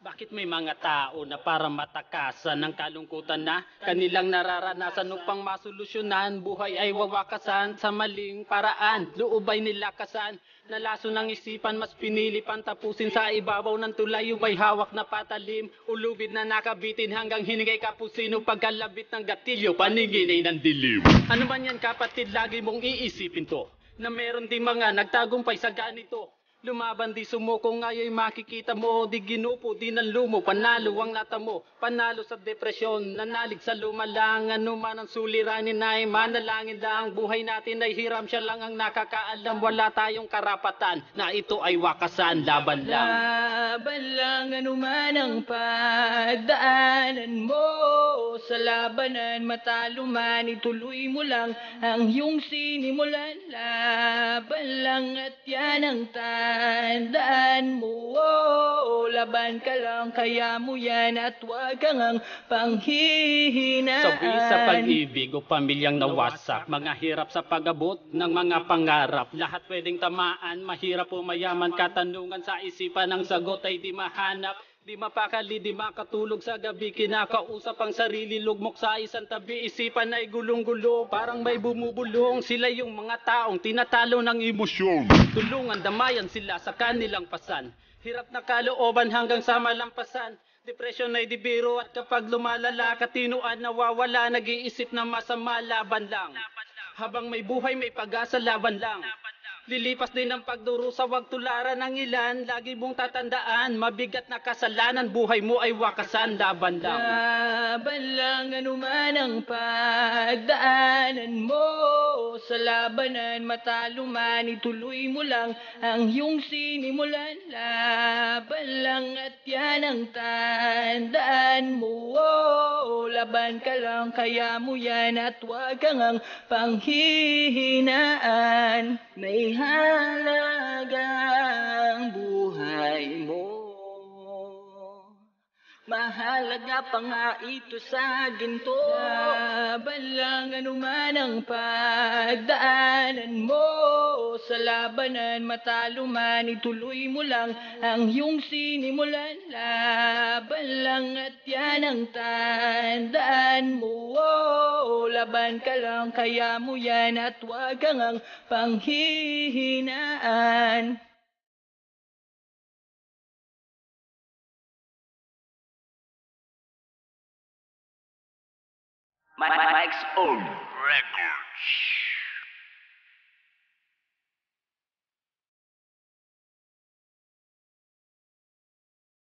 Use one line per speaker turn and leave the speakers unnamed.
Bakit may mga tao na para matakasan ng kalungkutan na
kanilang nararanasan upang masolusyonan buhay ay wawakasan sa maling paraan? Loobay nila kasan nalaso laso ng isipan mas pinili pang tapusin sa ibabaw ng tulay, ubay hawak na patalim ulubid na nakabitin hanggang hinigay kapusino pagkalabit ng gatilyo paniginay ng dilim. Ano man yan kapatid lagi mong iisipin to na meron din mga nagtagumpay sa ganito. Lumaban di sumuko ngayon makikita mo Di ginupo, di nalumo, panalo ang lata mo Panalo sa depresyon, nanalig sa lumalang Ano man ang suliranin ay manalangin lang Buhay natin ay hiram siya lang ang nakakaalam Wala tayong karapatan na ito ay wakasan Laban lang Laban
lang, ano ang padaanan mo Sa labanan, matalo man, ituloy mo lang Ang iyong sinimulan lang Laban lang at yan ang tandaan mo oh, Laban ka lang kaya mo yan at wag kang ang panghihinaan Sabi sa pag-ibig
o pamilyang nawasak Mga hirap sa pagabot ng mga pangarap Lahat pwedeng tamaan, mahirap o mayaman Katanungan sa isipan, ang sagot ay di mahanap Di mapakali, di makatulog sa gabi Kinakausap ang sarili, lugmok sa isang tabi Isipan na igulong-gulo, parang may bumubulong Sila yung mga taong tinatalo ng emosyon Tulungan, damayan sila sa kanilang pasan Hirap na kalooban hanggang sa malampasan Depresyon ay dibiro at kapag lumalala Katinuan nawawala, nag-iisip na masama laban lang Habang may buhay may pag-asa laban lang Lilipas din ang pagdurusa, wag tularan ng ilan. Lagi mong tatandaan, mabigat na kasalanan, buhay mo ay wakasan, laban lang.
Laban lang, anuman ang pagdaanan mo. Sa labanan, matalo man, ituloy mo lang ang iyong sinimulan. Laban lang at yan ang tandaan mo. Oh. Laban ka lang, kaya mo yan at wag kang ang panghihinaan. May halagang buhay mo. Mahalaga pa nga ito sa ginto Laban lang anuman ang pagdaanan mo sa labanan, matalo man, ituloy mo lang ang iyong sinimulan. Laban lang at yan ang tandaan mo. Oh, laban ka lang, kaya mo yan at huwag kang ang panghihinaan. Mike's own records.